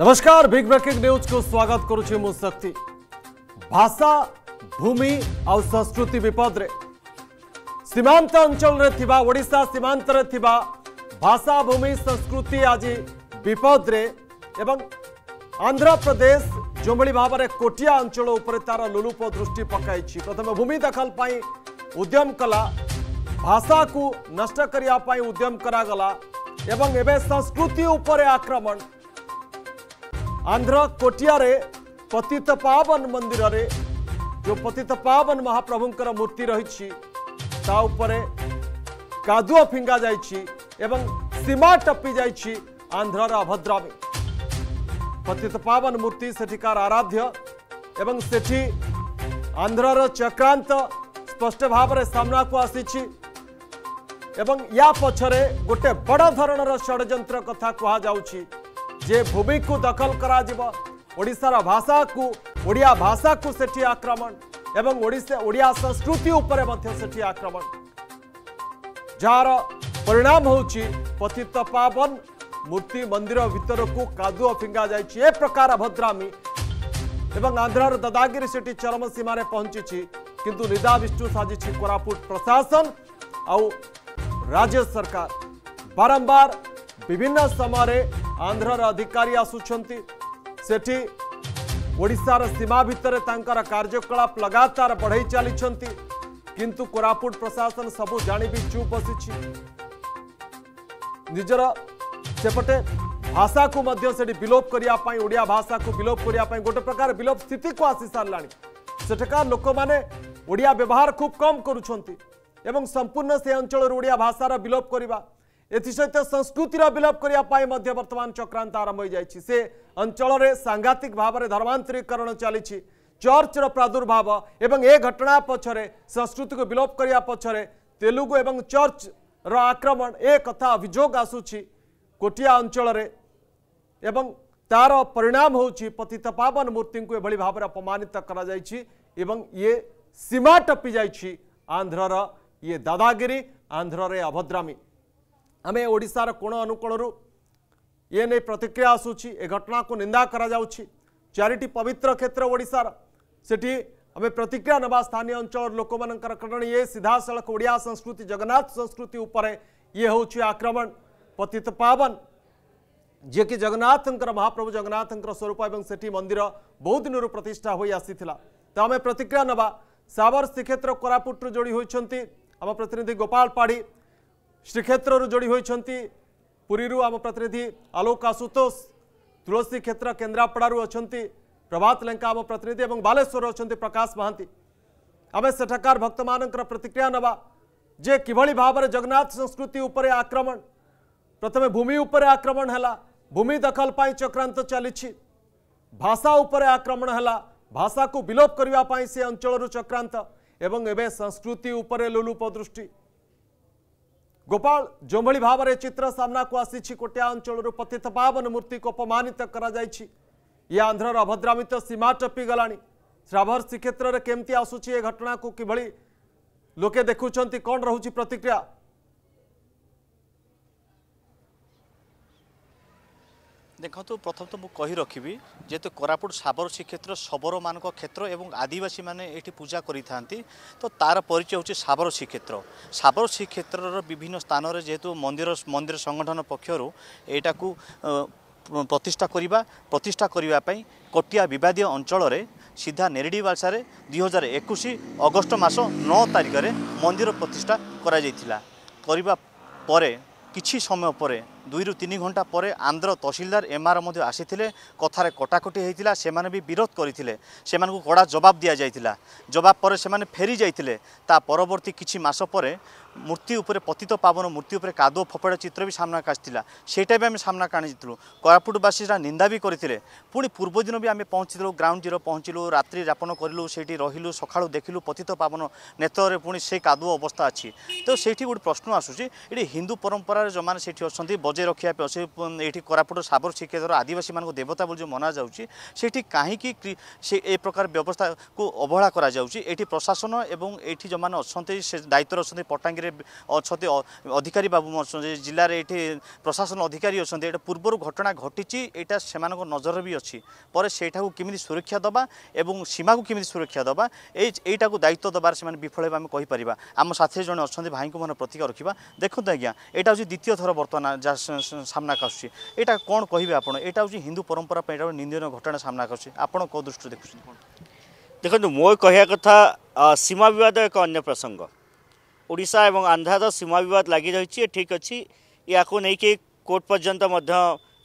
નમસ્કાર big breaking ન્યૂઝકુ સ્વાગત કરુછી મુ શક્તિ ભાષા ભૂમિ આઉ સંસ્કૃતિ વિપદરે ସୀମାନ୍ତ ଅଞ୍ଚଳରେ ଥିବା ଓଡ଼ିଶା ସୀମାନ୍ତରେ ଥିବା ଭାଷା ଭୂମି ସଂସ୍କୃତି ଆଜି ବିପଦରେ ଏବଂ ଆନ୍ଧ୍ରପ୍ରଦେଶ ଯେଉଁଭଳି ଭାବରେ କୋଟିଆ ଅଞ୍ଚଳ ଉପରେ ତାର ଲୁଲୁପ ଦୃଷ୍ଟି ପକାଇଛି ପ୍ରଥମେ ଭୂମି ଦଖଲ ପାଇଁ ଉଦ୍ୟମ କଲା ଭାଷାକୁ ନଷ୍ଟ କରିବା ପାଇଁ ଉଦ୍ୟମ କରାଗଲା ଏବଂ ଏବେ ସଂସ୍କୃତି ଉପରେ ଆକ୍ରମଣ आंध्र कोटिया पतित पावन मंदिर रे जो पतित पावन महाप्रभुंर मूर्ति रही कादुआ फिंगा जा सीमा टपी जा आंध्रर अभद्रामी पतित पावन मूर्ति सेठिकार आराध्य एवं सेठी आंध्रर चक्रांत स्पष्ट भाव सामना को आसी या पछरे गोटे बड़ धरणर षड़ कथा कहु जे भूमि को दखल कराशार भाषा को ओडिया भाषा को सेठी आक्रमण एवं ओडिया संस्कृति उपरे सेठी आक्रमण जार परिणाम होची पतित पावन मूर्ति मंदिर भितर को कादु फिंगा जा प्रकार अभद्रामी एवं आंध्र दादागिरी से चरम सीमार पहुंची किंतु निदा विष्णु साजिश कोरापुट प्रशासन आ राज्य सरकार बारंबार विभिन्न समय आंध्रर अधिकारी आसुचार सीमा भितर कार्यकलाप लगातार बढ़ई चली किंतु कोरापुट प्रशासन सब जाणी चुप बसी निजर सेपटे भाषा को मध्य विलोप करने ओडिया भाषा को विलोप करने गोटे प्रकार बिलोप स्थित को आसी सारा सेठका लोक मैंने ओडिया व्यवहार खूब कम करूँ संपूर्ण से अंचल ओडिया भाषार विलोप करवा ଏଥିସହିତ ସଂସ୍କୃତିର ବିଲୋପ କରିବା ପାଇଁ ମଧ୍ୟ ବର୍ତ୍ତମାନ ଚକ୍ରାନ୍ତ ଆରମ୍ଭ ହୋଇଯାଇଛି ସେ ଅଞ୍ଚଳରେ ସାଂଘାତିକ ଭାବରେ ଧର୍ମାନ୍ତରୀକରଣ ଚାଲିଛି ଚର୍ଚ୍ଚର ପ୍ରାଦୁର୍ଭାବ ଏବଂ ଏ ଘଟଣା ପଛରେ ସଂସ୍କୃତିକୁ ବିଲୋପ କରିବା ପଛରେ ତେଲୁଗୁ ଏବଂ ଚର୍ଚ୍ଚର ଆକ୍ରମଣ ଏ କଥା ଅଭିଯୋଗ ଆସୁଛି କୋଟିଆ ଅଞ୍ଚଳରେ ଏବଂ ତାର ପରିଣାମ ହେଉଛି ପତିତ ପାବନ ମୂର୍ତ୍ତିଙ୍କୁ ଏଭଳି ଭାବରେ ଅପମାନିତ କରାଯାଇଛି ଏବଂ ଇଏ ସୀମା ଟପି ଯାଇଛି ଆନ୍ଧ୍ରର ଇଏ ଦାଦାଗିରି ଆନ୍ଧ୍ରରେ ଅଭଦ୍ରାମୀ आम ओडार कोण अनुकोणर ये नहीं प्रतिक्रिया आसूची ए घटना को निंदा चारिटी पवित्र क्षेत्र ओडार से आम प्रतिक्रिया ना स्थानीय अंचल लोक मान कारण ये सीधा सड़क ओडिया संस्कृति जगन्नाथ संस्कृति उपर ये हूँ आक्रमण पतित पावन जी कि जगन्नाथ महाप्रभु जगन्नाथ स्वरूप और से मंदिर बहुत दिन प्रतिष्ठा हो आसी तो आम प्रतिक्रिया ना साबर श्रीक्षेत्र कोरापुट जोड़ी होती आम प्रतिनिधि गोपाल पाढ़ी श्रीक्षेत्र जोड़ी होती पूरी आम प्रतिनिधि आलोक आशुतोष तुसी क्षेत्र केन्द्रापड़ अच्छा प्रभात लेंका आम प्रतिनिधि और बालेश्वर अच्छा प्रकाश महांति आम सेठाकार भक्त मान प्रतिक्रिया नवा जे कि भाव में जगन्नाथ संस्कृति उपरे आक्रमण प्रथम भूमि उपरे आक्रमण है भूमि दखल पर चक्रांत चली भाषा उपरे आक्रमण है भाषा को बिलोप करने से अंचल चक्रांत एवं एवं संस्कृति उपरे लोलुप दृष्टि गोपाल गोपा जोभी चित्र सामना को आसि कोटिया अञ्चलहरू पतिथपवन मूर्तिको अपमान गरि आन्ध्र र अभद्रामित सीमा टपिगलाभर श्रीक्षेत्रले ए घटना किभली लोके देखुन्छ कौन रहेछ प्रतिक्रिया ଦେଖନ୍ତୁ ପ୍ରଥମ ତ ମୁଁ କହି ରଖିବି ଯେହେତୁ କୋରାପୁଟ ସାବର ଶ୍ରୀକ୍ଷେତ୍ର ଶବରମାନଙ୍କ କ୍ଷେତ୍ର ଏବଂ ଆଦିବାସୀମାନେ ଏଠି ପୂଜା କରିଥାନ୍ତି ତ ତା'ର ପରିଚୟ ହେଉଛି ସାବର ଶ୍ରୀକ୍ଷେତ୍ର ସାବର ଶ୍ରୀକ୍ଷେତ୍ରର ବିଭିନ୍ନ ସ୍ଥାନରେ ଯେହେତୁ ମନ୍ଦିର ମନ୍ଦିର ସଂଗଠନ ପକ୍ଷରୁ ଏଇଟାକୁ ପ୍ରତିଷ୍ଠା କରିବା ପ୍ରତିଷ୍ଠା କରିବା ପାଇଁ କଟିଆ ବିବାଦୀୟ ଅଞ୍ଚଳରେ ସିଧା ନେରେଡ଼ି ବାଲସାରେ ଦୁଇହଜାର ଏକୋଇଶ ଅଗଷ୍ଟ ମାସ ନଅ ତାରିଖରେ ମନ୍ଦିର ପ୍ରତିଷ୍ଠା କରାଯାଇଥିଲା କରିବା ପରେ କିଛି ସମୟ ପରେ দুইরু তিন ঘণ্টা পরে আন্ধ্র তহসিলদার এমআর মধ্যে আসিলে কথার কটাকটি হয়েছিল সে বিরোধ করে সে কড়া জবাব দিয়া যাই জবাব পরে সে ফেরি যাই তা পরবর্তী কিছু মাস পরে মূর্তি উপরে পতিত পাবন মূর্তি উপরে কাদু ফোপড় চিত্র বি সামনা আসছিল সেইটা বি আমি সামনা আনিছিল কোরাপুটবাসীরা নিন্দা বি করে পুঁ পূর্বদিন বি আমি পৌঁছিলু গ্রাউন্ড জিরো পৌঁছিলু রাত্রি যাপন করলু সেইটি রহিলু সকাল দেখিলু পতিত পাবন নেতরে পুঁ সেই কাদু অবস্থা আছে তো সেইটি গোটে প্রশ্ন আসুচি এটি হিন্দু পরম্পরার যে সেইটি অনেক বজ ବଜାଇ ରଖିବା ପାଇଁ ଅଛି ଏଇଠି କୋରାପୁଟ ସାବର ଶ୍ରୀକ୍ଷେତ୍ର ଆଦିବାସୀମାନଙ୍କୁ ଦେବତା ବୋଲି ଯେଉଁ ମନାଯାଉଛି ସେଇଠି କାହିଁକି ସେ ଏ ପ୍ରକାର ବ୍ୟବସ୍ଥାକୁ ଅବହେଳା କରାଯାଉଛି ଏଇଠି ପ୍ରଶାସନ ଏବଂ ଏଇଠି ଯେଉଁମାନେ ଅଛନ୍ତି ସେ ଦାୟିତ୍ୱରେ ଅଛନ୍ତି ପଟ୍ଟାଙ୍ଗୀରେ ଅଛନ୍ତି ଅଧିକାରୀ ବାବୁ ଅଛନ୍ତି ଜିଲ୍ଲାରେ ଏଇଠି ପ୍ରଶାସନ ଅଧିକାରୀ ଅଛନ୍ତି ଏଇଟା ପୂର୍ବରୁ ଘଟଣା ଘଟିଛି ଏଇଟା ସେମାନଙ୍କ ନଜରରେ ବି ଅଛି ପରେ ସେଇଟାକୁ କେମିତି ସୁରକ୍ଷା ଦେବା ଏବଂ ସୀମାକୁ କେମିତି ସୁରକ୍ଷା ଦେବା ଏଇ ଏଇଟାକୁ ଦାୟିତ୍ୱ ଦେବାରେ ସେମାନେ ବିଫଳ ହେବେ ଆମେ କହିପାରିବା ଆମ ସାଥିରେ ଜଣେ ଅଛନ୍ତି ଭାଇଙ୍କୁ ମାନ ପ୍ରତିକା ରଖିବା ଦେଖନ୍ତୁ ଆଜ୍ଞା ଏଇଟା ହେଉଛି ଦ୍ୱିତୀୟ ଥର ବର୍ତ୍ତମାନ ଯାହା ସାମ୍ନାକୁ ଆସୁଛି ଏଇଟା କ'ଣ କହିବେ ଆପଣ ଏଇଟା ହେଉଛି ହିନ୍ଦୁ ପରମ୍ପରା ପାଇଁ ଏଇଟା ଗୋଟେ ନିନ୍ଦନୀୟ ଘଟଣା ସାମ୍ନାକୁ ଆସୁଛି ଆପଣ କେଉଁ ଦୃଷ୍ଟିରୁ ଦେଖୁଛନ୍ତି କ'ଣ ଦେଖନ୍ତୁ ମୋ କହିବା କଥା ସୀମା ବିବାଦ ଏକ ଅନ୍ୟ ପ୍ରସଙ୍ଗ ଓଡ଼ିଶା ଏବଂ ଆନ୍ଧ୍ରାର ସୀମା ବିବାଦ ଲାଗି ରହିଛି ଠିକ୍ ଅଛି ଏହାକୁ ନେଇକି କୋର୍ଟ ପର୍ଯ୍ୟନ୍ତ ମଧ୍ୟ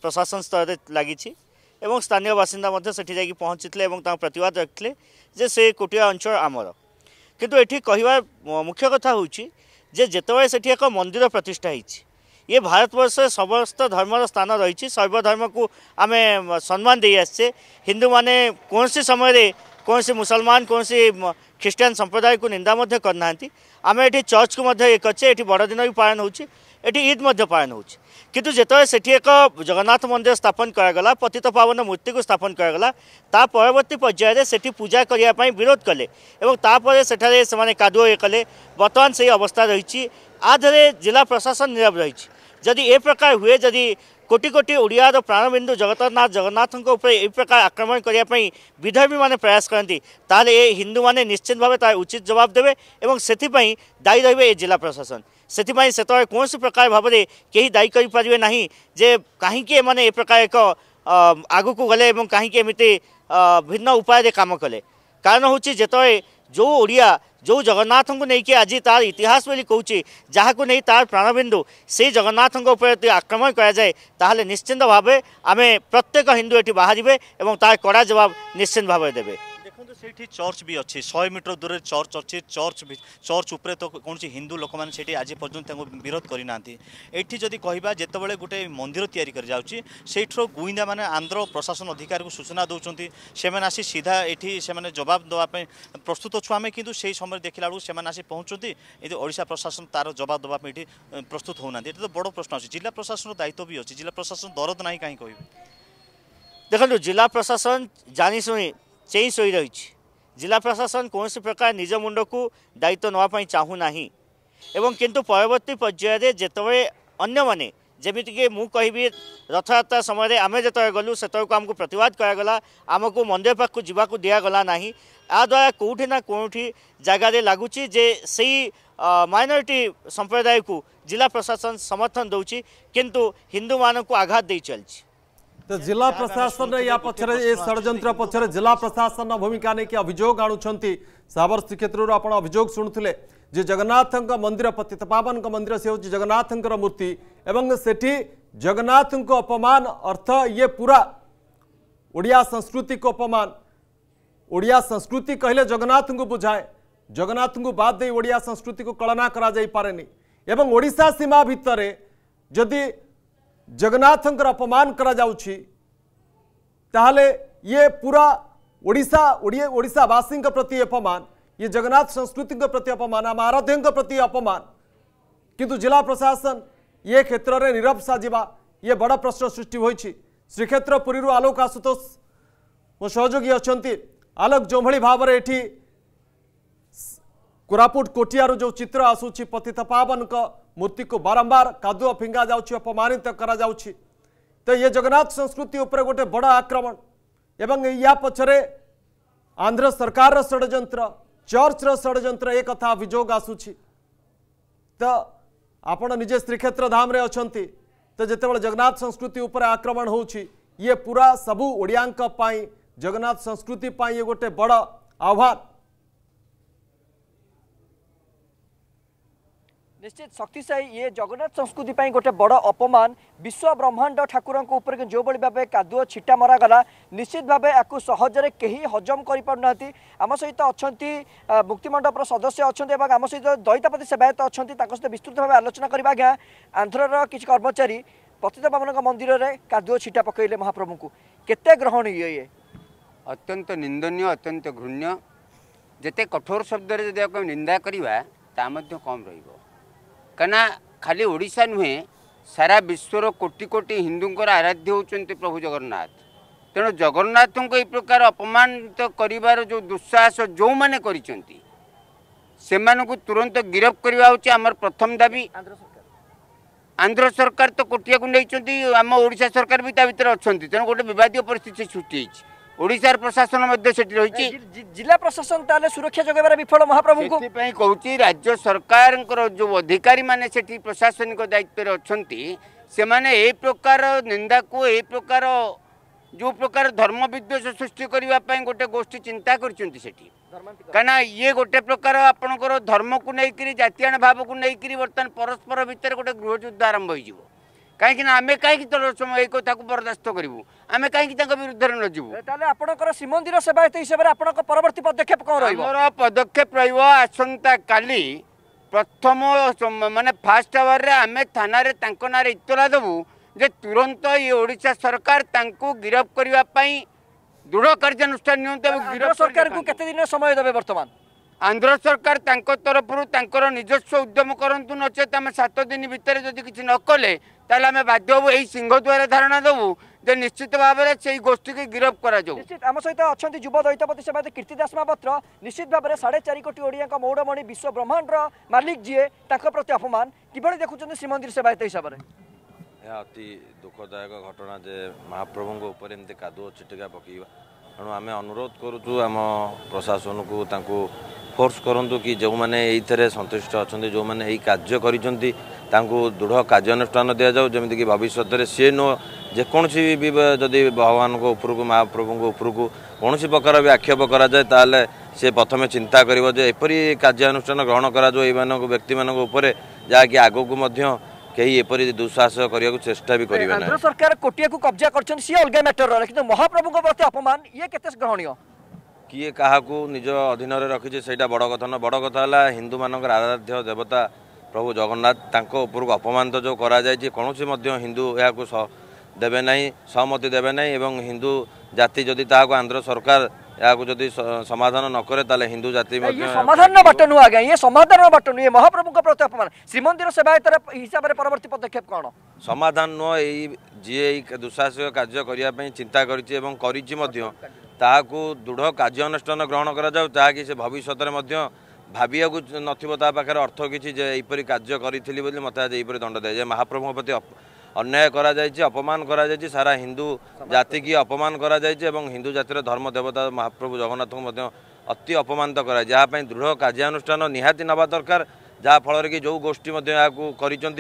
ପ୍ରଶାସନ ସ୍ତରରେ ଲାଗିଛି ଏବଂ ସ୍ଥାନୀୟ ବାସିନ୍ଦା ମଧ୍ୟ ସେଠି ଯାଇକି ପହଞ୍ଚିଥିଲେ ଏବଂ ତାଙ୍କ ପ୍ରତିବାଦ ରଖିଥିଲେ ଯେ ସେ କୋଟିଆ ଅଞ୍ଚଳ ଆମର କିନ୍ତୁ ଏଠି କହିବା ମୁଖ୍ୟ କଥା ହେଉଛି ଯେ ଯେତେବେଳେ ସେଠି ଏକ ମନ୍ଦିର ପ୍ରତିଷ୍ଠା ହୋଇଛି ये भारतवर्ष समस्त धर्म स्थान रही सर्वधर्म को आम सम्मान दे आ हिंदू मैंने कौन सी समय कौन सी मुसलमान कौन सी ख्रीटियान संप्रदाय को निंदा करना आम ये चर्च को करे ये बड़दिन भी पालन होद पालन होत से एक जगन्नाथ मंदिर स्थापन करगला पतित पावन मूर्ति को स्थापन परवर्त पर्यायर से पूजा करने विरोध कले तापर से कादुए कले बर्तमान से अवस्था रही આ ધરે જિલ્લા પ્રશાસન નીરવ ରହିଛି ଯଦି ଏ ପ୍ରକାର ହୁଏ ଯଦି କୋଟି କୋଟି ଓଡ଼ିଆର ପ୍ରାଣବିନ୍ଦୁ ଜଗତନାଥ ଜଗନ୍ନାଥଙ୍କ ଉପରେ ଏ ପ୍ରକାର ଆକ୍ରମଣ କରିବା ପାଇଁ ବିଧର୍ମୀମାନେ ପ୍ରୟାସ କରନ୍ତି ତାହେଲେ ଏ ହିନ୍ଦୁମାନେ ନିଶ୍ଚିତ ଭାବେ ତାର ଉଚିତ ଜବାବ ଦେବେ ଏବଂ ସେଥିପାଇଁ ଦାୟୀ ରହିବେ ଏ ଜିଲ୍ଲା ପ୍ରଶାସନ ସେଥିପାଇଁ ସେତେବେଳେ କୌଣସି ପ୍ରକାର ଭାବରେ କେହି ଦାୟୀ କରିପାରିବେ ନାହିଁ ଯେ କାହିଁକି ଏମାନେ ଏ ପ୍ରକାର ଏକ ଆଗକୁ ଗଲେ ଏବଂ କାହିଁକି ଏମିତି ଭିନ୍ନ ଉପାୟରେ କାମ କଲେ କାରଣ ହେଉଛି ଯେତେବେଳେ जो ओडिया जो जगन्नाथ को लेकिन आज तार इतिहास बोली कौचे जहाँ को नहीं तार प्राणबिंदु से जगन्नाथ आक्रमण कराए निश्चिंत भावे आम प्रत्येक हिंदू ये बाहर और तार कड़ा जवाब निश्चिंत भाव देते দেখুন সেইটি ଚର୍ଚ୍ଚ ବି ଅଛି ଶହେ ମିଟର ଦୂରରେ ଚର୍ଚ୍ଚ ଅଛି ଚର୍ଚ୍ଚ ଚର୍ଚ୍ଚ ଉପରେ ତ କୌଣସି ହିନ୍ଦୁ ଲୋକମାନେ ସେଠି ଆଜି ପର୍ଯ୍ୟନ୍ତ ତାଙ୍କୁ ବିରୋଧ କରିନାହାନ୍ତି ଏଠି ଯଦି କହିବା ଯେତେବେଳେ ଗୋଟେ ମନ୍ଦିର ତିଆରି କରାଯାଉଛି ସେଇଠିର ଗୁଇନ୍ଦାମାନେ ଆନ୍ଧ୍ର ପ୍ରଶାସନ ଅଧିକାରୀଙ୍କୁ ସୂଚନା ଦେଉଛନ୍ତି ସେମାନେ ଆସି ସିଧା ଏଠି ସେମାନେ ଜବାବ ଦେବା ପାଇଁ ପ୍ରସ୍ତୁତ ଅଛୁ ଆମେ କିନ୍ତୁ ସେହି ସମୟରେ ଦେଖିଲା ବେଳକୁ ସେମାନେ ଆସି ପହଞ୍ଚୁଛନ୍ତି ଏଠି ଓଡ଼ିଶା ପ୍ରଶାସନ ତାର ଜବାବ ଦେବା ପାଇଁ ଏଠି ପ୍ରସ୍ତୁତ ହେଉନାହାନ୍ତି ଏଠି ତ ବଡ଼ ପ୍ରଶ୍ନ ଅଛି ଜିଲ୍ଲା ପ୍ରଶାସନର ଦାୟିତ୍ୱ ବି ଅଛି ଜିଲ୍ଲା ପ୍ରଶାସନ ଦରଦ ନାହିଁ କାହିଁ କହିବେ ଦେଖନ୍ତୁ ଜିଲ୍ଲା ପ୍ରଶାସନ ଜାଣିଶୁଣି ଚେଞ୍ଜ ହୋଇରହିଛି ଜିଲ୍ଲା ପ୍ରଶାସନ କୌଣସି ପ୍ରକାର ନିଜ ମୁଣ୍ଡକୁ ଦାୟିତ୍ୱ ନେବା ପାଇଁ ଚାହୁଁନାହିଁ ଏବଂ କିନ୍ତୁ ପରବର୍ତ୍ତୀ ପର୍ଯ୍ୟାୟରେ ଯେତେବେଳେ ଅନ୍ୟମାନେ ଯେମିତିକି ମୁଁ କହିବି ରଥଯାତ୍ରା ସମୟରେ ଆମେ ଯେତେବେଳେ ଗଲୁ ସେତେବେଳକୁ ଆମକୁ ପ୍ରତିବାଦ କରାଗଲା ଆମକୁ ମନ୍ଦିର ପାଖକୁ ଯିବାକୁ ଦିଆଗଲା ନାହିଁ ଏହାଦ୍ୱାରା କେଉଁଠି ନା କେଉଁଠି ଜାଗାରେ ଲାଗୁଛି ଯେ ସେଇ ମାଇନରିଟି ସମ୍ପ୍ରଦାୟକୁ ଜିଲ୍ଲା ପ୍ରଶାସନ ସମର୍ଥନ ଦେଉଛି କିନ୍ତୁ ହିନ୍ଦୁମାନଙ୍କୁ ଆଘାତ ଦେଇ ଚାଲିଛି तो जिला प्रशासन या पक्षरे ये षड्र पक्षरे जिला प्रशासन भूमिका नहीं कि अभोग आणुचार श्रीक्षेत्र आप अभोग शुणुते जगन्नाथ मंदिर पति तपावन मंदिर से हूँ जगन्नाथ मूर्ति एवं से जगन्नाथ को अपमान अर्थ ये पूरा ओडिया संस्कृति को अपमान ओडिया संस्कृति कहले जगन्नाथ को बुझाए जगन्नाथ को बाद संस्कृति को कलना करा सीमा भितर जदि ଜଗନ୍ନାଥଙ୍କର ଅପମାନ କରାଯାଉଛି ତାହେଲେ ଇଏ ପୁରା ଓଡ଼ିଶା ଓଡ଼ିଆ ଓଡ଼ିଶାବାସୀଙ୍କ ପ୍ରତି ଅପମାନ ଇଏ ଜଗନ୍ନାଥ ସଂସ୍କୃତିଙ୍କ ପ୍ରତି ଅପମାନ ଆମ ଆରାଧ୍ୟଙ୍କ ପ୍ରତି ଅପମାନ କିନ୍ତୁ ଜିଲ୍ଲା ପ୍ରଶାସନ ଇଏ କ୍ଷେତ୍ରରେ ନିରବ ସାଜିବା ଇଏ ବଡ଼ ପ୍ରଶ୍ନ ସୃଷ୍ଟି ହୋଇଛି ଶ୍ରୀକ୍ଷେତ୍ର ପୁରୀରୁ ଆଲୋକ ଆଶୁତୋଷ ମୋ ସହଯୋଗୀ ଅଛନ୍ତି ଆଲୋକ ଯେଉଁଭଳି ଭାବରେ ଏଠି କୋରାପୁଟ କୋଟିଆରୁ ଯେଉଁ ଚିତ୍ର ଆସୁଛି ପତିତ ପାବନଙ୍କ ମୂର୍ତ୍ତିକୁ ବାରମ୍ବାର କାଦୁଅ ଫିଙ୍ଗା ଯାଉଛି ଅପମାନିତ କରାଯାଉଛି ତ ଇଏ ଜଗନ୍ନାଥ ସଂସ୍କୃତି ଉପରେ ଗୋଟେ ବଡ଼ ଆକ୍ରମଣ ଏବଂ ୟା ପଛରେ ଆନ୍ଧ୍ର ସରକାରର ଷଡ଼ଯନ୍ତ୍ର ଚର୍ଚ୍ଚର ଷଡ଼ଯନ୍ତ୍ର ଏ କଥା ଅଭିଯୋଗ ଆସୁଛି ତ ଆପଣ ନିଜେ ଶ୍ରୀକ୍ଷେତ୍ର ଧାମରେ ଅଛନ୍ତି ତ ଯେତେବେଳେ ଜଗନ୍ନାଥ ସଂସ୍କୃତି ଉପରେ ଆକ୍ରମଣ ହେଉଛି ଇଏ ପୁରା ସବୁ ଓଡ଼ିଆଙ୍କ ପାଇଁ ଜଗନ୍ନାଥ ସଂସ୍କୃତି ପାଇଁ ଇଏ ଗୋଟେ ବଡ଼ ଆହ୍ୱାନ ନିଶ୍ଚିତ ଶକ୍ତି ସାହି ଇଏ ଜଗନ୍ନାଥ ସଂସ୍କୃତି ପାଇଁ ଗୋଟେ ବଡ଼ ଅପମାନ ବିଶ୍ୱ ବ୍ରହ୍ମାଣ୍ଡ ଠାକୁରଙ୍କ ଉପରେ ଯେଉଁଭଳି ଭାବେ କାଦୁଅ ଛିଟା ମରାଗଲା ନିଶ୍ଚିତ ଭାବେ ଆକୁ ସହଜରେ କେହି ହଜମ କରିପାରୁନାହାନ୍ତି ଆମ ସହିତ ଅଛନ୍ତି ମୁକ୍ତିମଣ୍ଡପର ସଦସ୍ୟ ଅଛନ୍ତି ଏବଂ ଆମ ସହିତ ଦୈତାପତି ସେବାୟତ ଅଛନ୍ତି ତାଙ୍କ ସହିତ ବିସ୍ତୃତ ଭାବେ ଆଲୋଚନା କରିବା ଆଜ୍ଞା ଆନ୍ଧ୍ରର କିଛି କର୍ମଚାରୀ ପତିତ ପାବନଙ୍କ ମନ୍ଦିରରେ କାଦୁଅ ଛିଟା ପକାଇଲେ ମହାପ୍ରଭୁଙ୍କୁ କେତେ ଗ୍ରହଣୀୟ ଇଏ ଅତ୍ୟନ୍ତ ନିନ୍ଦନୀୟ ଅତ୍ୟନ୍ତ ଘୃଣ୍ୟ ଯେତେ କଠୋର ଶବ୍ଦରେ ଯଦି ଆକୁ ନିନ୍ଦା କରିବା ତା ମଧ୍ୟ କମ୍ ରହିବ କାହିଁକିନା ଖାଲି ଓଡ଼ିଶା ନୁହେଁ ସାରା ବିଶ୍ୱର କୋଟି କୋଟି ହିନ୍ଦୁଙ୍କର ଆରାଧ୍ୟ ହେଉଛନ୍ତି ପ୍ରଭୁ ଜଗନ୍ନାଥ ତେଣୁ ଜଗନ୍ନାଥଙ୍କୁ ଏହି ପ୍ରକାର ଅପମାନିତ କରିବାର ଯେଉଁ ଦୁଃସାହସ ଯେଉଁମାନେ କରିଛନ୍ତି ସେମାନଙ୍କୁ ତୁରନ୍ତ ଗିରଫ କରିବା ହେଉଛି ଆମର ପ୍ରଥମ ଦାବି ଆନ୍ଧ୍ର ସରକାର ତ କୋଟିଆକୁ ନେଇଛନ୍ତି ଆମ ଓଡ଼ିଶା ସରକାର ବି ତା ଭିତରେ ଅଛନ୍ତି ତେଣୁ ଗୋଟେ ବିବାଦୀୟ ପରିସ୍ଥିତି ସୃଷ୍ଟି ହେଇଛି ओडिशार प्रशासन रही जिला प्रशासन सुरक्षा जगह विफल महाप्रभु कहती राज्य सरकार जो अधिकारी मैंने प्रशासनिक दायित्व अच्छा से मैंने ये प्रकार निंदा को ये प्रकार जो प्रकार धर्म विद्वेष सृष्टि करने गोटे गोष्ठी चिंता करना ये गोटे प्रकार आपणकर धर्म को लेकर जातीयन भाव को लेकर बर्तमान परस्पर भितर गोटे गृहजुद्ध आरंभ हो कहीं आम कहीं तरह समय ये कथा को बरदास्त करूँ ଆମେ କାହିଁକି ତାଙ୍କ ବିରୁଦ୍ଧରେ ନ ଯିବୁ ତାହେଲେ ଆପଣଙ୍କର ଶ୍ରୀମନ୍ଦିର ସେବାୟତ ହିସାବରେ ଆପଣଙ୍କ ପରବର୍ତ୍ତୀ ପଦକ୍ଷେପ କ'ଣ ରହିବ ମୋର ପଦକ୍ଷେପ ରହିବ ଆସନ୍ତାକାଲି ପ୍ରଥମ ମାନେ ଫାଷ୍ଟ ଆୱାରରେ ଆମେ ଥାନାରେ ତାଙ୍କ ନାଁରେ ଇତଲା ଦେବୁ ଯେ ତୁରନ୍ତ ଏ ଓଡ଼ିଶା ସରକାର ତାଙ୍କୁ ଗିରଫ କରିବା ପାଇଁ ଦୃଢ଼ କାର୍ଯ୍ୟାନୁଷ୍ଠାନ ନିଅନ୍ତୁ ଏବଂ ଗିରଫ ସରକାରକୁ କେତେ ଦିନ ସମୟ ଦେବେ ବର୍ତ୍ତମାନ ଆନ୍ଧ୍ର ସରକାର ତାଙ୍କ ତରଫରୁ ତାଙ୍କର ନିଜସ୍ୱ ଉଦ୍ୟମ କରନ୍ତୁ ନଚେତ ଆମେ ସାତ ଦିନ ଭିତରେ ଯଦି କିଛି ନ କଲେ ତାହେଲେ ଆମେ ବାଧ୍ୟ ହେବୁ ଏହି ସିଂହଦ୍ୱାର ଧାରଣା ଦେବୁ যে ନିଶ୍ଚିତ ଭାବରେ ସେଇ ଗୋଷ୍ଠୀକୁ ଗିରଫ କରାଯାଉ ନିଶ୍ଚିତ ଆମ ସହିତ ଅଛନ୍ତି ଯୁବ ଦୈତ ପ୍ରତିସଭାତି କୀର୍ତ୍ତି ଦାସ ମହାପାତ୍ର ନିଶ୍ଚିତ ଭାବରେ ସାଢ଼େ ଚାରି କୋଟି ଓଡ଼ିଆଙ୍କ ମୌଡ଼ମଣି ବିଶ୍ୱ ବ୍ରହ୍ମାଣ୍ଡର ମାଲିକ ଯିଏ ତାଙ୍କ ପ୍ରତି ଅପମାନ କିଭଳି ଦେଖୁଛନ୍ତି ଶ୍ରୀମନ୍ଦିର ସେବାୟତ ହିସାବରେ ଏହା ଅତି ଦୁଃଖଦାୟକ ଘଟଣା ଯେ ମହାପ୍ରଭୁଙ୍କ ଉପରେ ଏମିତି କାଦୁଅ ଛିଟିକା ପକାଇବା ତେଣୁ ଆମେ ଅନୁରୋଧ କରୁଛୁ ଆମ ପ୍ରଶାସନକୁ ତାଙ୍କୁ ଫୋର୍ସ କରନ୍ତୁ କି ଯେଉଁମାନେ ଏଇଥିରେ ସନ୍ତୁଷ୍ଟ ଅଛନ୍ତି ଯେଉଁମାନେ ଏହି କାର୍ଯ୍ୟ କରିଛନ୍ତି ତାଙ୍କୁ ଦୃଢ଼ କାର୍ଯ୍ୟାନୁଷ୍ଠାନ ଦିଆଯାଉ ଯେମିତିକି ଭବିଷ୍ୟତରେ ସିଏ ନୁହଁ ଯେକୌଣସି ବି ଯଦି ଭଗବାନଙ୍କ ଉପରକୁ ମହାପ୍ରଭୁଙ୍କ ଉପରକୁ କୌଣସି ପ୍ରକାର ବି ଆକ୍ଷେପ କରାଯାଏ ତାହେଲେ ସେ ପ୍ରଥମେ ଚିନ୍ତା କରିବ ଯେ ଏପରି କାର୍ଯ୍ୟାନୁଷ୍ଠାନ ଗ୍ରହଣ କରାଯିବ ଏଇମାନଙ୍କ ବ୍ୟକ୍ତିମାନଙ୍କ ଉପରେ ଯାହାକି ଆଗକୁ ମଧ୍ୟ କେହି ଏପରି ଦୁଃସାହସ କରିବାକୁ ଚେଷ୍ଟା ବି କରିବେ ନାହିଁ ସରକାର କୋଟିଆକୁ କବ୍ଜା କରିଛନ୍ତି ସିଏ ଅଲଗା ମ୍ୟାଟର କିନ୍ତୁ ମହାପ୍ରଭୁଙ୍କ ପ୍ରତି ଅପମାନ ଇଏ କେତେ ଗ୍ରହଣୀୟ କିଏ କାହାକୁ ନିଜ ଅଧୀନରେ ରଖିଛି ସେଇଟା ବଡ଼ କଥା ନୁହେଁ ବଡ଼ କଥା ହେଲା ହିନ୍ଦୁମାନଙ୍କର ଆରାଧ୍ୟ ଦେବତା ପ୍ରଭୁ ଜଗନ୍ନାଥ ତାଙ୍କ ଉପରକୁ ଅପମାନ ତ ଯେଉଁ କରାଯାଇଛି କୌଣସି ମଧ୍ୟ ହିନ୍ଦୁ ଏହାକୁ ଦେବେ ନାହିଁ ସହମତି ଦେବେ ନାହିଁ ଏବଂ ହିନ୍ଦୁ ଜାତି ଯଦି ତାହାକୁ ଆନ୍ଧ୍ର ସରକାର ଏହାକୁ ଯଦି ସମାଧାନ ନ କରେ ତାହେଲେ ହିନ୍ଦୁ ଜାତି ସମାଧାନର ବାଟ ନୁହଁ ଆଜ୍ଞା ଇଏ ସମାଧାନର ବାଟ ନୁହେଁ ମହାପ୍ରଭୁଙ୍କ ପ୍ରତି ଅପମାନ ଶ୍ରୀମନ୍ଦିର ସେବାୟତର ହିସାବରେ ପରବର୍ତ୍ତୀ ପଦକ୍ଷେପ କ'ଣ ସମାଧାନ ନୁହଁ ଏଇ ଯିଏ ଏଇ ଦୁଃସାହସିକ କାର୍ଯ୍ୟ କରିବା ପାଇଁ ଚିନ୍ତା କରିଛି ଏବଂ କରିଛି ମଧ୍ୟ ତାହାକୁ ଦୃଢ଼ କାର୍ଯ୍ୟାନୁଷ୍ଠାନ ଗ୍ରହଣ କରାଯାଉ ଯାହାକି ସେ ଭବିଷ୍ୟତରେ ମଧ୍ୟ ଭାବିବାକୁ ନଥିବ ତା ପାଖରେ ଅର୍ଥ କିଛି ଯେ ଏହିପରି କାର୍ଯ୍ୟ କରିଥିଲି ବୋଲି ମୋତେ ଆଜି ଏହିପରି ଦଣ୍ଡ ଦିଆଯାଏ ମହାପ୍ରଭୁଙ୍କ ପ୍ରତି অন্যায় করা যাইছে অপমান করা যাইছে সারা হিন্দু জাতিকে অপমান করা যাইছে এবং হিন্দু জাতির ধর্ম দেবতা মহাপ্রভু জগন্নাথଙ୍କୁ ମଧ୍ୟ অতি অপমানিত করা যাহা দৃঢ় কার্যানুষ্ঠান নিহাতি নেওয়া দরকার যাফলের কি যে গোষ্ঠী মধ্যে এখন করছেন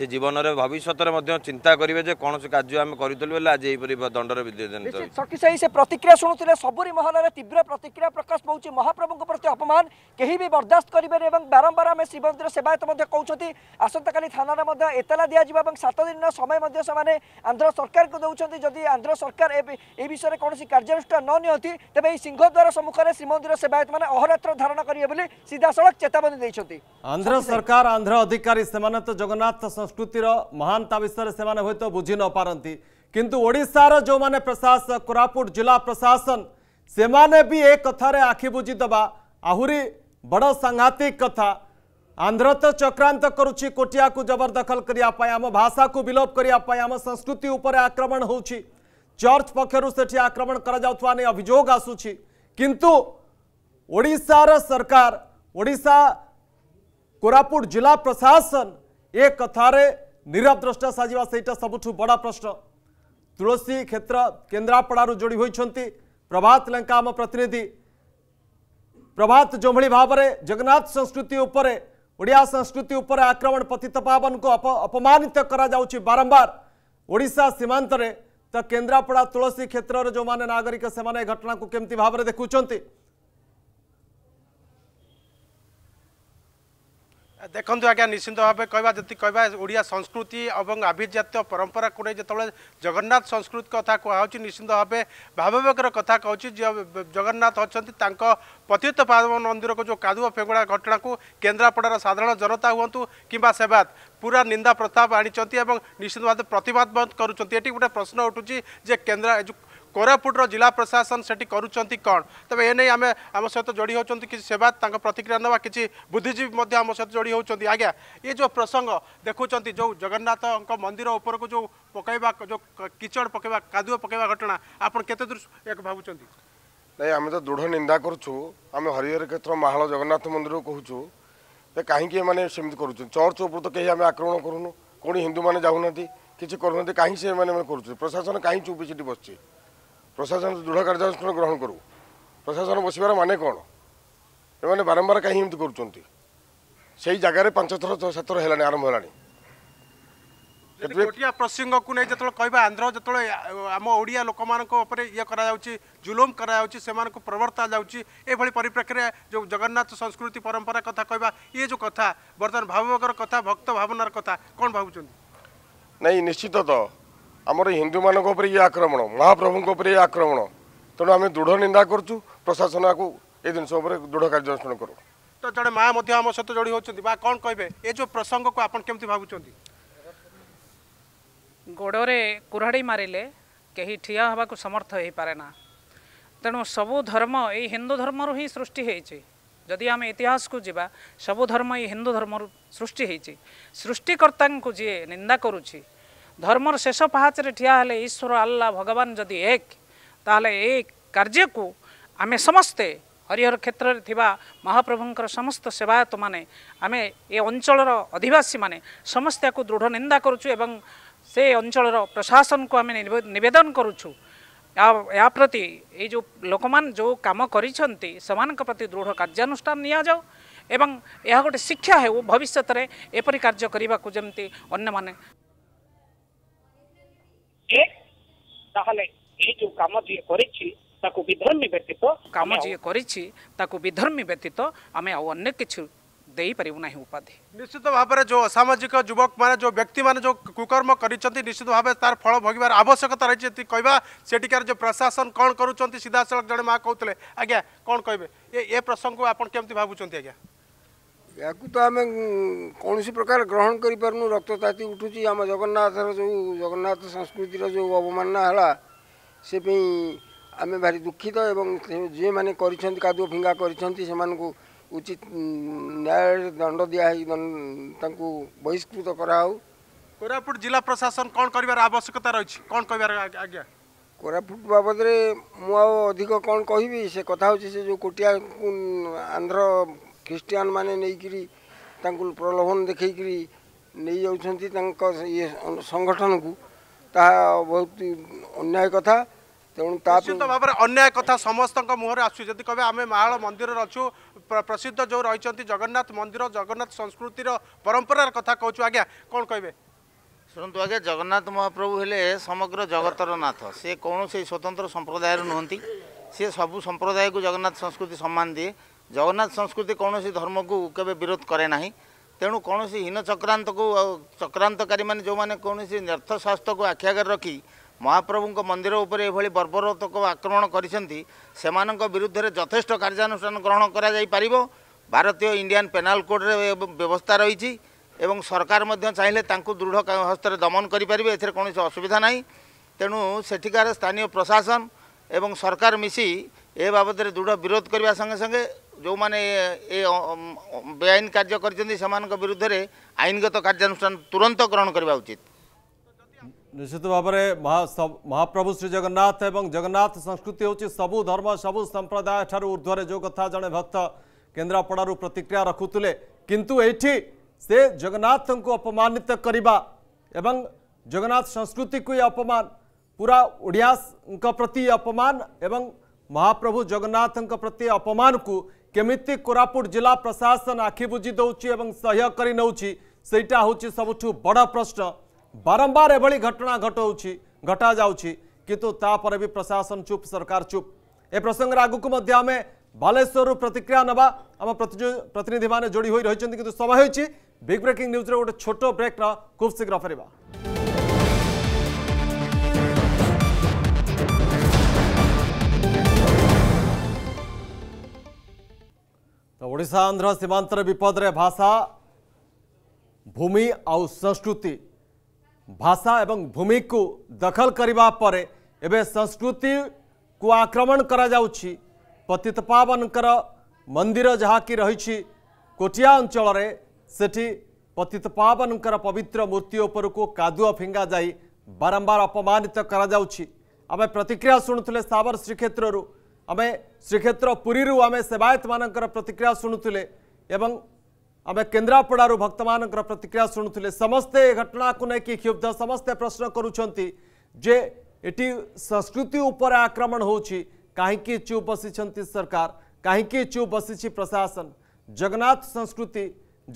ସେ ଜୀବନରେ ଭବିଷ୍ୟତରେ ମଧ୍ୟ ଚିନ୍ତା କରିବେ ଯେ କୌଣସି କାର୍ଯ୍ୟ ଆମେ କରିଥିଲୁ ହେଲେ ଆଜି ଏହିପରି ଦଣ୍ଡରେ ବିଦ୍ୟୁତ ସଖି ସାହି ସେ ପ୍ରତିକ୍ରିୟା ଶୁଣୁଥିଲେ ସବୁରି ମହଲରେ ତୀବ୍ର ପ୍ରତିକ୍ରିୟା ପ୍ରକାଶ ପାଉଛି ମହାପ୍ରଭୁଙ୍କ ପ୍ରତି ଅପମାନ କେହି ବି ବରଦାସ୍ତ କରିବେନି ଏବଂ ବାରମ୍ବାର ଆମେ ଶ୍ରୀମନ୍ଦିର ସେବାୟତ ମଧ୍ୟ କହୁଛନ୍ତି ଆସନ୍ତାକାଲି ଥାନାରେ ମଧ୍ୟ ଏତଲା ଦିଆଯିବ ଏବଂ ସାତ ଦିନର ସମୟ ମଧ୍ୟ ସେମାନେ ଆନ୍ଧ୍ର ସରକାରଙ୍କୁ ଦେଉଛନ୍ତି ଯଦି ଆନ୍ଧ୍ର ସରକାର ଏ ବିଷୟରେ କୌଣସି କାର୍ଯ୍ୟାନୁଷ୍ଠାନ ନ ନିଅନ୍ତି ତେବେ ଏହି ସିଂହଦ୍ୱାର ସମ୍ମୁଖରେ ଶ୍ରୀମନ୍ଦିର ସେବାୟତମାନେ ଅହରାତ୍ର ଧାରଣ କରିବେ ବୋଲି ସିଧାସଳଖ ଚେତାବନୀ ଦେଇଛନ୍ତି ଆନ୍ଧ୍ର ସରକାର ଆନ୍ଧ୍ର ଅଧିକାରୀ ସେମାନେ ତ ଜଗନ୍ନାଥ ସଂସ୍କୃତିର ମହାନତା ବିଷୟରେ ସେମାନେ ହୁଏତ ବୁଝି ନପାରନ୍ତି କିନ୍ତୁ ଓଡ଼ିଶାର ଯେଉଁମାନେ ପ୍ରଶାସନ କୋରାପୁଟ ଜିଲ୍ଲା ପ୍ରଶାସନ ସେମାନେ ବି ଏ କଥାରେ ଆଖି ବୁଜିଦେବା ଆହୁରି ବଡ଼ ସାଂଘାତିକ କଥା ଆନ୍ଧ୍ର ତ ଚକ୍ରାନ୍ତ କରୁଛି କୋଟିଆକୁ ଜବରଦଖଲ କରିବା ପାଇଁ ଆମ ଭାଷାକୁ ବିଲୋପ କରିବା ପାଇଁ ଆମ ସଂସ୍କୃତି ଉପରେ ଆକ୍ରମଣ ହେଉଛି ଚର୍ଚ୍ଚ ପକ୍ଷରୁ ସେଠି ଆକ୍ରମଣ କରାଯାଉଥିବା ନେଇ ଅଭିଯୋଗ ଆସୁଛି କିନ୍ତୁ ଓଡ଼ିଶାର ସରକାର ଓଡ଼ିଶା କୋରାପୁଟ ଜିଲ୍ଲା ପ୍ରଶାସନ એ ಕಥಾರೆ ନିରଭଦ୍ରଷ୍ଟ ସାଜିବା ସେଇଟା ସବୁଠୁ ବଡ଼ ପ୍ରଶ୍ନ ତୁଳସୀ କ୍ଷେତ୍ର କେନ୍ଦ୍ରାପଡ଼ାରୁ ଯୋଡ଼ି ହୋଇଛନ୍ତି ପ୍ରଭାତ ଲେଙ୍କା ଆମ ପ୍ରତିନିଧି ପ୍ରଭାତ ଯେଉଁଭଳି ଭାବରେ ଜଗନ୍ନାଥ ସଂସ୍କୃତି ଉପରେ ଓଡ଼ିଆ ସଂସ୍କୃତି ଉପରେ ଆକ୍ରମଣ ପତିତ ପାବନକୁ ଅପମାନିତ କରାଯାଉଛି ବାରମ୍ବାର ଓଡ଼ିଶା ସୀମାନ୍ତରେ ତ କେନ୍ଦ୍ରାପଡ଼ା ତୁଳସୀ କ୍ଷେତ୍ରର ଯେଉଁମାନେ ନାଗରିକ ସେମାନେ ଘଟଣାକୁ କେମିତି ଭାବରେ ଦେଖୁଛନ୍ତି ଦେଖନ୍ତୁ ଆଜ୍ଞା ନିଶ୍ଚିନ୍ତ ଭାବେ କହିବା ଯଦି କହିବା ଓଡ଼ିଆ ସଂସ୍କୃତି ଏବଂ ଆଭିଜାତୀୟ ପରମ୍ପରାକୁ ନେଇ ଯେତେବେଳେ ଜଗନ୍ନାଥ ସଂସ୍କୃତି କଥା କୁହାହେଉଛି ନିଶ୍ଚିନ୍ତ ଭାବେ ଭାବବେଗର କଥା କହୁଛି ଯିଏ ଜଗନ୍ନାଥ ଅଛନ୍ତି ତାଙ୍କ ପତିତ ପାଦବ ମନ୍ଦିରକୁ ଯେଉଁ କାଦୁଅ ଫେଙ୍ଗୁଡ଼ା ଘଟଣାକୁ କେନ୍ଦ୍ରାପଡ଼ାର ସାଧାରଣ ଜନତା ହୁଅନ୍ତୁ କିମ୍ବା ସେବାତ ପୁରା ନିନ୍ଦା ପ୍ରସ୍ତାବ ଆଣିଛନ୍ତି ଏବଂ ନିଶ୍ଚିନ୍ତ ଭାବେ ପ୍ରତିବାଦ କରୁଛନ୍ତି ଏଠି ଗୋଟେ ପ୍ରଶ୍ନ ଉଠୁଛି ଯେ କେନ୍ଦ୍ର ଯେଉଁ କୋରାପୁଟର ଜିଲ୍ଲା ପ୍ରଶାସନ ସେଠି କରୁଛନ୍ତି କ'ଣ ତେବେ ଏ ନେଇ ଆମେ ଆମ ସହିତ ଯୋଡ଼ି ହେଉଛନ୍ତି କିଛି ସେବା ତାଙ୍କ ପ୍ରତିକ୍ରିୟା ନେବା କିଛି ବୁଦ୍ଧିଜୀବୀ ମଧ୍ୟ ଆମ ସହିତ ଯୋଡ଼ି ହେଉଛନ୍ତି ଆଜ୍ଞା ଏ ଯେଉଁ ପ୍ରସଙ୍ଗ ଦେଖୁଛନ୍ତି ଯେଉଁ ଜଗନ୍ନାଥଙ୍କ ମନ୍ଦିର ଉପରକୁ ଯେଉଁ ପକାଇବା ଯେଉଁ କିଚଡ଼ ପକାଇବା କାଦୁଅ ପକାଇବା ଘଟଣା ଆପଣ କେତେ ଦୂର ଏହାକୁ ଭାବୁଛନ୍ତି ନାଇଁ ଆମେ ତ ଦୃଢ଼ ନିନ୍ଦା କରୁଛୁ ଆମେ ହରିହର କ୍ଷେତ୍ର ମାହାଳ ଜଗନ୍ନାଥ ମନ୍ଦିରକୁ କହୁଛୁ ଯେ କାହିଁକି ଏମାନେ ସେମିତି କରୁଛନ୍ତି ଚର୍ଚ୍ଚ ଉପରୁ ତ କେହି ଆମେ ଆକ୍ରମଣ କରୁନୁ କେଉଁଠି ହିନ୍ଦୁମାନେ ଯାଉନାହାନ୍ତି କିଛି କରୁନାହାନ୍ତି କାହିଁକି ସେମାନେ କରୁଛନ୍ତି ପ୍ରଶାସନ କାହିଁକି ଚୁପି ସେଠି ବସିଛି ପ୍ରଶାସନ ଦୃଢ଼ କାର୍ଯ୍ୟାନୁଷ୍ଠାନ ଗ୍ରହଣ କରୁ ପ୍ରଶାସନ ବସିବାର ମାନେ କ'ଣ ଏମାନେ ବାରମ୍ବାର କାହିଁକି ଏମିତି କରୁଛନ୍ତି ସେଇ ଜାଗାରେ ପାଞ୍ଚଥର ସେଥର ହେଲାଣି ଆରମ୍ଭ ହେଲାଣି ଗୋଟିଏ ପ୍ରସଙ୍ଗକୁ ନେଇ ଯେତେବେଳେ କହିବା ଆନ୍ଧ୍ର ଯେତେବେଳେ ଆମ ଓଡ଼ିଆ ଲୋକମାନଙ୍କ ଉପରେ ଇଏ କରାଯାଉଛି ଜୁଲୁମ କରାଯାଉଛି ସେମାନଙ୍କୁ ପ୍ରବର୍ତ୍ତା ଯାଉଛି ଏଭଳି ପରିପ୍ରେକ୍ଷୀରେ ଯେଉଁ ଜଗନ୍ନାଥ ସଂସ୍କୃତି ପରମ୍ପରା କଥା କହିବା ଇଏ ଯେଉଁ କଥା ବର୍ତ୍ତମାନ ଭାବଭାଗର କଥା ଭକ୍ତ ଭାବନାର କଥା କ'ଣ ଭାବୁଛନ୍ତି ନାଇଁ ନିଶ୍ଚିତ ତ ଆମର ହିନ୍ଦୁମାନଙ୍କ ଉପରେ ଇଏ ଆକ୍ରମଣ ମହାପ୍ରଭୁଙ୍କ ଉପରେ ଇଏ ଆକ୍ରମଣ ତେଣୁ ଆମେ ଦୃଢ଼ ନିନ୍ଦା କରୁଛୁ ପ୍ରଶାସନ ଆକୁ ଏ ଜିନିଷ ଉପରେ ଦୃଢ଼ କାର୍ଯ୍ୟାନୁଷ୍ଠାନ କରୁ ତ ଜଣେ ମା ମଧ୍ୟ ଆମ ସହିତ ଯୋଡ଼ି ହେଉଛନ୍ତି ବା କ'ଣ କହିବେ ଏ ଯେଉଁ ପ୍ରସଙ୍ଗକୁ ଆପଣ କେମିତି ଭାବୁଛନ୍ତି ଗୋଡ଼ରେ କୁରାଢ଼ି ମାରିଲେ କେହି ଠିଆ ହେବାକୁ ସମର୍ଥ ହେଇପାରେ ନା ତେଣୁ ସବୁ ଧର୍ମ ଏଇ ହିନ୍ଦୁ ଧର୍ମରୁ ହିଁ ସୃଷ୍ଟି ହେଇଛି ଯଦି ଆମେ ଇତିହାସକୁ ଯିବା ସବୁ ଧର୍ମ ଏଇ ହିନ୍ଦୁ ଧର୍ମରୁ ସୃଷ୍ଟି ହେଇଛି ସୃଷ୍ଟିକର୍ତ୍ତାଙ୍କୁ ଯିଏ ନିନ୍ଦା କରୁଛି ধর্মর শেষ পাহাচরে ঠিয়া হলে ঈশ্বর আল্লাহ ভগবান যদি এক তাহলে এই କାର୍ଯ୍ୟକୁ ଆମେ ସମସ୍ତେ ହରିହର କ୍ଷେତ୍ରରେ ଥିବା ମହାପ୍ରଭୁଙ୍କର ସମସ୍ତ ସେବାୟତମାନେ ଆମେ ଏ ଅଞ୍ଚଳର ଅଧିବାସୀମାନେ ସମସ୍ତେ ଏହାକୁ ଦୃଢ଼ ନିନ୍ଦା କରୁଛୁ ଏବଂ ସେ ଅଞ୍ଚଳର ପ୍ରଶାସନକୁ ଆମେ ନିବେଦନ କରୁଛୁ ଏହା ପ୍ରତି ଏଇ ଯେଉଁ ଲୋକମାନେ ଯେଉଁ କାମ କରିଛନ୍ତି ସେମାନଙ୍କ ପ୍ରତି ଦୃଢ଼ କାର୍ଯ୍ୟାନୁଷ୍ଠାନ ନିଆଯାଉ ଏବଂ ଏହା ଗୋଟେ ଶିକ୍ଷା ହେଉ ଭବିଷ୍ୟତରେ ଏପରି କାର୍ଯ୍ୟ କରିବାକୁ ଯେମିତି ଅନ୍ୟମାନେ ଏ ତାହେଲେ ଏଇ ଯୋଉ କାମ ଯିଏ କରିଛି ତାକୁ ବିଧର୍ମୀ ବ୍ୟତୀତ କାମ ଯିଏ କରିଛି ତାକୁ ବିଧର୍ମୀ ବ୍ୟତୀତ ଆମେ ଆଉ ଅନ୍ୟ କିଛି ଦେଇପାରିବୁ ନାହିଁ ଉପାଧି ନିଶ୍ଚିତ ଭାବରେ ଯେଉଁ ଅସାମାଜିକ ଯୁବକମାନେ ଯେଉଁ ବ୍ୟକ୍ତିମାନେ ଯେଉଁ କୁକର୍ମ କରିଛନ୍ତି ନିଶ୍ଚିତ ଭାବେ ତାର ଫଳ ଭୋଗିବାର ଆବଶ୍ୟକତା ରହିଛି ଏତିକି କହିବା ସେଠିକାର ଯେଉଁ ପ୍ରଶାସନ କ'ଣ କରୁଛନ୍ତି ସିଧାସଳଖ ଜଣେ ମା' କହୁଥିଲେ ଆଜ୍ଞା କ'ଣ କହିବେ ଏ ଏ ପ୍ରସଙ୍ଗକୁ ଆପଣ କେମିତି ଭାବୁଛନ୍ତି ଆଜ୍ଞା ଏହାକୁ ତ ଆମେ କୌଣସି ପ୍ରକାର ଗ୍ରହଣ କରିପାରୁନୁ ରକ୍ତତାତି ଉଠୁଛି ଆମ ଜଗନ୍ନାଥର ଯେଉଁ ଜଗନ୍ନାଥ ସଂସ୍କୃତିର ଯେଉଁ ଅବମାନନା ହେଲା ସେ ପାଇଁ ଆମେ ଭାରି ଦୁଃଖିତ ଏବଂ ଯେଉଁମାନେ କରିଛନ୍ତି କାଦୁଅ ଫିଙ୍ଗା କରିଛନ୍ତି ସେମାନଙ୍କୁ ଉଚିତ ନ୍ୟାୟାଳୟରେ ଦଣ୍ଡ ଦିଆହେଇ ତାଙ୍କୁ ବହିଷ୍କୃତ କରାହଉ କୋରାପୁଟ ଜିଲ୍ଲା ପ୍ରଶାସନ କ'ଣ କରିବାର ଆବଶ୍ୟକତା ରହିଛି କ'ଣ କହିବାର ଆଜ୍ଞା କୋରାପୁଟ ବାବଦରେ ମୁଁ ଆଉ ଅଧିକ କ'ଣ କହିବି ସେ କଥା ହେଉଛି ସେ ଯେଉଁ କୋଟିଆକୁ ଆନ୍ଧ୍ର खिस्टियन मिङ प्रलोभन ता बहुत अन्याय कथा तान्त भावना अन्याय कथा समस्तहर आसु जति आमे अमे मान्दिर अछौँ प्रसिद्ध जो रहिले जगन्नाथ मन्दिर जगन्नाथ संस्कृति र परम्पर कथा कज्ञा कन् क्या शुन्थ्यो जगन्नाथ महाप्रभु हे समग्र जगतर नाथ स्वतंत्र संप्रदाय स्वतन्त्र सम्प्रदाय नुहन् सि संप्रदाय सम्प्रदायको जगन्नाथ संस्कृति सम्मान दिए ଜଗନ୍ନାଥ ସଂସ୍କୃତି କୌଣସି ଧର୍ମକୁ କେବେ ବିରୋଧ କରେ ନାହିଁ ତେଣୁ କୌଣସି ହୀନ ଚକ୍ରାନ୍ତକୁ ଆଉ ଚକ୍ରାନ୍ତକାରୀମାନେ ଯେଉଁମାନେ କୌଣସି ନ୍ୟର୍ଥଶାସ୍ତ୍ରକୁ ଆଖ୍ୟାଗାର ରଖି ମହାପ୍ରଭୁଙ୍କ ମନ୍ଦିର ଉପରେ ଏଭଳି ବର୍ବରତକ ଆକ୍ରମଣ କରିଛନ୍ତି ସେମାନଙ୍କ ବିରୁଦ୍ଧରେ ଯଥେଷ୍ଟ କାର୍ଯ୍ୟାନୁଷ୍ଠାନ ଗ୍ରହଣ କରାଯାଇପାରିବ ଭାରତୀୟ ଇଣ୍ଡିଆନ୍ ପେନାଲ୍ କୋଡ଼୍ରେ ବ୍ୟବସ୍ଥା ରହିଛି ଏବଂ ସରକାର ମଧ୍ୟ ଚାହିଁଲେ ତାଙ୍କୁ ଦୃଢ଼ ହସ୍ତରେ ଦମନ କରିପାରିବେ ଏଥିରେ କୌଣସି ଅସୁବିଧା ନାହିଁ ତେଣୁ ସେଠିକାର ସ୍ଥାନୀୟ ପ୍ରଶାସନ ଏବଂ ସରକାର ମିଶି ଏ ବାବଦରେ ଦୃଢ଼ ବିରୋଧ କରିବା ସଙ୍ଗେ ସଙ୍ଗେ ଯେଉଁମାନେ ଏ ବେଆଇନ କାର୍ଯ୍ୟ କରିଛନ୍ତି ସେମାନଙ୍କ ବିରୁଦ୍ଧରେ ଆଇନଗତ କାର୍ଯ୍ୟାନୁଷ୍ଠାନ ତୁରନ୍ତ ଗ୍ରହଣ କରିବା ଉଚିତ ନିଶ୍ଚିତ ଭାବରେ ମହାପ୍ରଭୁ ଶ୍ରୀ ଜଗନ୍ନାଥ ଏବଂ ଜଗନ୍ନାଥ ସଂସ୍କୃତି ହେଉଛି ସବୁ ଧର୍ମ ସବୁ ସମ୍ପ୍ରଦାୟ ଠାରୁ ଉର୍ଦ୍ଧ୍ୱରେ ଯେଉଁ କଥା ଜଣେ ଭକ୍ତ କେନ୍ଦ୍ରାପଡ଼ାରୁ ପ୍ରତିକ୍ରିୟା ରଖୁଥିଲେ କିନ୍ତୁ ଏଇଠି ସେ ଜଗନ୍ନାଥଙ୍କୁ ଅପମାନିତ କରିବା ଏବଂ ଜଗନ୍ନାଥ ସଂସ୍କୃତିକୁ ଏ ଅପମାନ ପୁରା ଓଡ଼ିଆଙ୍କ ପ୍ରତି ଅପମାନ ଏବଂ ମହାପ୍ରଭୁ ଜଗନ୍ନାଥଙ୍କ ପ୍ରତି ଅପମାନକୁ କେମିତି କୋରାପୁଟ ଜିଲ୍ଲା ପ୍ରଶାସନ ଆଖି ବୁଜି ଦେଉଛି ଏବଂ ସହ୍ୟ କରି ନେଉଛି ସେଇଟା ହେଉଛି ସବୁଠୁ ବଡ଼ ପ୍ରଶ୍ନ ବାରମ୍ବାର ଏଭଳି ଘଟଣା ଘଟଉଛି ଘଟାଯାଉଛି କିନ୍ତୁ ତାପରେ ବି ପ୍ରଶାସନ ଚୁପ୍ ସରକାର ଚୁପ୍ ଏ ପ୍ରସଙ୍ଗରେ ଆଗକୁ ମଧ୍ୟ ଆମେ ବାଲେଶ୍ୱରରୁ ପ୍ରତିକ୍ରିୟା ନେବା ଆମ ପ୍ରତିନିଧିମାନେ ଯୋଡ଼ି ହୋଇ ରହିଛନ୍ତି କିନ୍ତୁ ସମୟ ହୋଇଛି ବିଗ୍ ବ୍ରେକିଂ ନ୍ୟୁଜ୍ର ଗୋଟେ ଛୋଟ ବ୍ରେକ୍ର ଖୁବ୍ ଶୀଘ୍ର ଫେରିବା ଓଡ଼ିଶା ଆନ୍ଧ୍ର ସୀମାନ୍ତରେ ବିପଦରେ ଭାଷା ଭୂମି ଆଉ ସଂସ୍କୃତି ଭାଷା ଏବଂ ଭୂମିକୁ ଦଖଲ କରିବା ପରେ ଏବେ ସଂସ୍କୃତିକୁ ଆକ୍ରମଣ କରାଯାଉଛି ପତିତ ପାବନଙ୍କର ମନ୍ଦିର ଯାହାକି ରହିଛି କୋଟିଆ ଅଞ୍ଚଳରେ ସେଠି ପତିତ ପାବନଙ୍କର ପବିତ୍ର ମୂର୍ତ୍ତି ଉପରକୁ କାଦୁଅ ଫିଙ୍ଗା ଯାଇ ବାରମ୍ବାର ଅପମାନିତ କରାଯାଉଛି ଆମେ ପ୍ରତିକ୍ରିୟା ଶୁଣୁଥିଲେ ସାବର ଶ୍ରୀକ୍ଷେତ୍ରରୁ आम श्रीक्षेत्र पुरी आम सेवायत मान प्रतिक्रिया शुणुले आम केन्द्रापड़ार भक्त मान प्रतिक्रिया शुणुले समस्ते घटना को लेकिन क्षुब्ध समस्ते प्रश्न करुचे ये संस्कृति उपर आक्रमण हो कहीं चुप बसी सरकार कहीं चुप बसी प्रशासन जगन्नाथ संस्कृति